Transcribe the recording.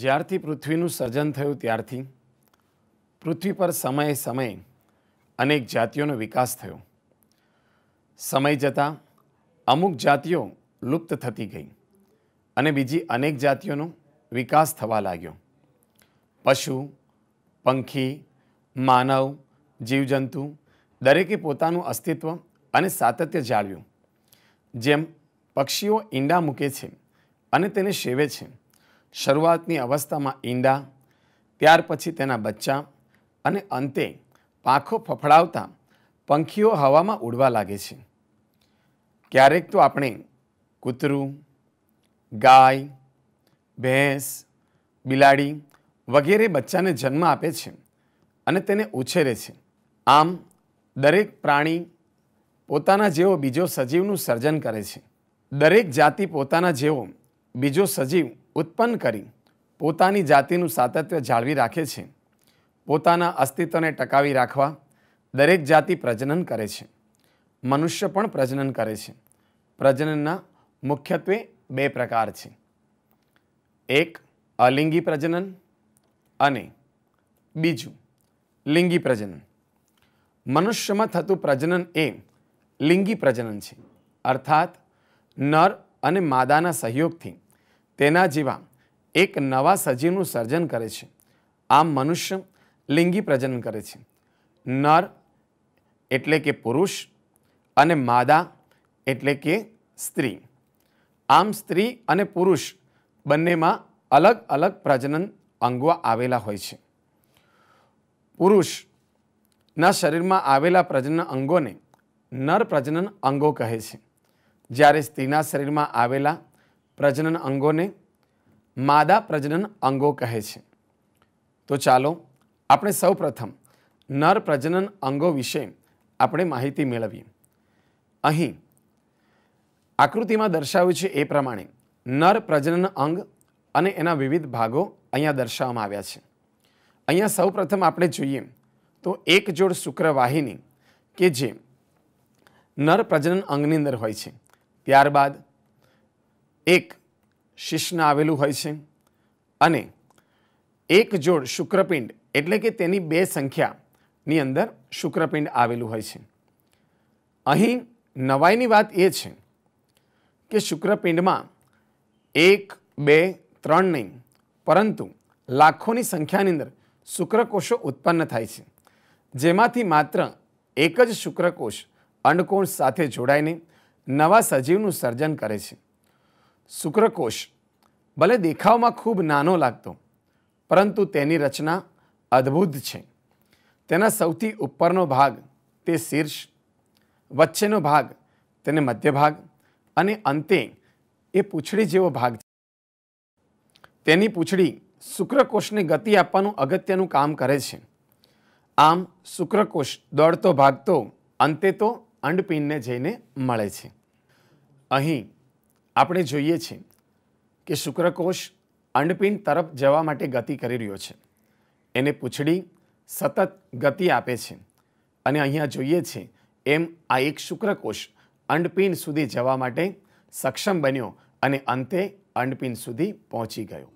જ્યારથી પૃથ્વીનું સર્જન થયું ત્યારથી પૃથ્વી પર સમયે સમયે અનેક જાતિઓનો વિકાસ થયો સમય જતાં અમુક જાતિઓ લુપ્ત થતી ગઈ અને બીજી અનેક જાતિઓનો વિકાસ થવા લાગ્યો પશુ પંખી માનવ જીવજંતુ દરેકે પોતાનું અસ્તિત્વ અને સાતત્ય જાળવ્યું જેમ પક્ષીઓ ઈંડા મૂકે છે અને તેને સેવે છે શરૂઆતની અવસ્થામાં ઈંડા ત્યાર પછી તેના બચ્ચા અને અંતે પાંખો ફફડાવતા પંખીઓ હવામાં ઉડવા લાગે છે ક્યારેક તો આપણે કૂતરું ગાય ભેંસ બિલાડી વગેરે બચ્ચાને જન્મ આપે છે અને તેને ઉછેરે છે આમ દરેક પ્રાણી પોતાના જેવો બીજો સજીવનું સર્જન કરે છે દરેક જાતિ પોતાના જેવો બીજો સજીવ ઉત્પન્ન કરી પોતાની જાતિનું સાતત્ય જાળવી રાખે છે પોતાના અસ્તિત્વને ટકાવી રાખવા દરેક જાતિ પ્રજનન કરે છે મનુષ્ય પણ પ્રજનન કરે છે પ્રજનનના મુખ્યત્વે બે પ્રકાર છે એક અલિંગી પ્રજનન અને બીજું લિંગી પ્રજનન મનુષ્યમાં થતું પ્રજનન એ લિંગી પ્રજનન છે અર્થાત નર અને માદાના સહયોગથી તેના જેવા એક નવા સજીવનું સર્જન કરે છે આમ મનુષ્ય લિંગી પ્રજનન કરે છે નર એટલે કે પુરુષ અને માદા એટલે કે સ્ત્રી આમ સ્ત્રી અને પુરુષ બંનેમાં અલગ અલગ પ્રજનન અંગો આવેલા હોય છે પુરુષના શરીરમાં આવેલા પ્રજનન અંગોને નર પ્રજનન અંગો કહે છે જ્યારે સ્ત્રીના શરીરમાં આવેલા પ્રજનન અંગોને માદા પ્રજનન અંગો કહે છે તો ચાલો આપણે સૌપ્રથમ નર પ્રજનન અંગો વિશે આપણે માહિતી મેળવીએ અહીં આકૃતિમાં દર્શાવ્યું છે એ પ્રમાણે નર પ્રજનન અંગ અને એના વિવિધ ભાગો અહીંયા દર્શાવવામાં આવ્યા છે અહીંયા સૌ પ્રથમ આપણે જોઈએ તો એક જોડ શુક્રવાહિની કે જે નર પ્રજનન અંગની અંદર હોય છે ત્યારબાદ એક શિષ્ણ આવેલું હોય છે અને એક જોડ શુક્રપિંડ એટલે કે તેની બે સંખ્યાની અંદર શુક્રપિંડ આવેલું હોય છે અહીં નવાઈની વાત એ છે કે શુક્રપિંડમાં એક બે ત્રણ નહીં પરંતુ લાખોની સંખ્યાની અંદર શુક્રકોષો ઉત્પન્ન થાય છે જેમાંથી માત્ર એક જ શુક્રકોષ અંડકોષ સાથે જોડાઈને નવા સજીવનું સર્જન કરે છે શુક્રકોષ ભલે દેખાવમાં ખૂબ નાનો લાગતો પરંતુ તેની રચના અદ્ભુત છે તેના સૌથી ઉપરનો ભાગ તે શીર્ષ વચ્ચેનો ભાગ તેને મધ્ય ભાગ અને અંતે એ પૂંછડી જેવો ભાગ છે તેની પૂંછડી શુક્રકોષને ગતિ આપવાનું અગત્યનું કામ કરે છે આમ શુક્રકોષ દોડતો ભાગતો અંતે તો અંડપિંડને જઈને મળે છે અહીં આપણે જોઈએ છીએ કે શુક્રકોષ અંડપિંડ તરફ જવા માટે ગતિ કરી રહ્યો છે એને પૂંછડી સતત ગતિ આપે છે અને અહીંયા જોઈએ છે એમ આ એક શુક્રકોષ અંડપિંડ સુધી જવા માટે સક્ષમ બન્યો અને અંતે અંડપિંડ સુધી પહોંચી ગયો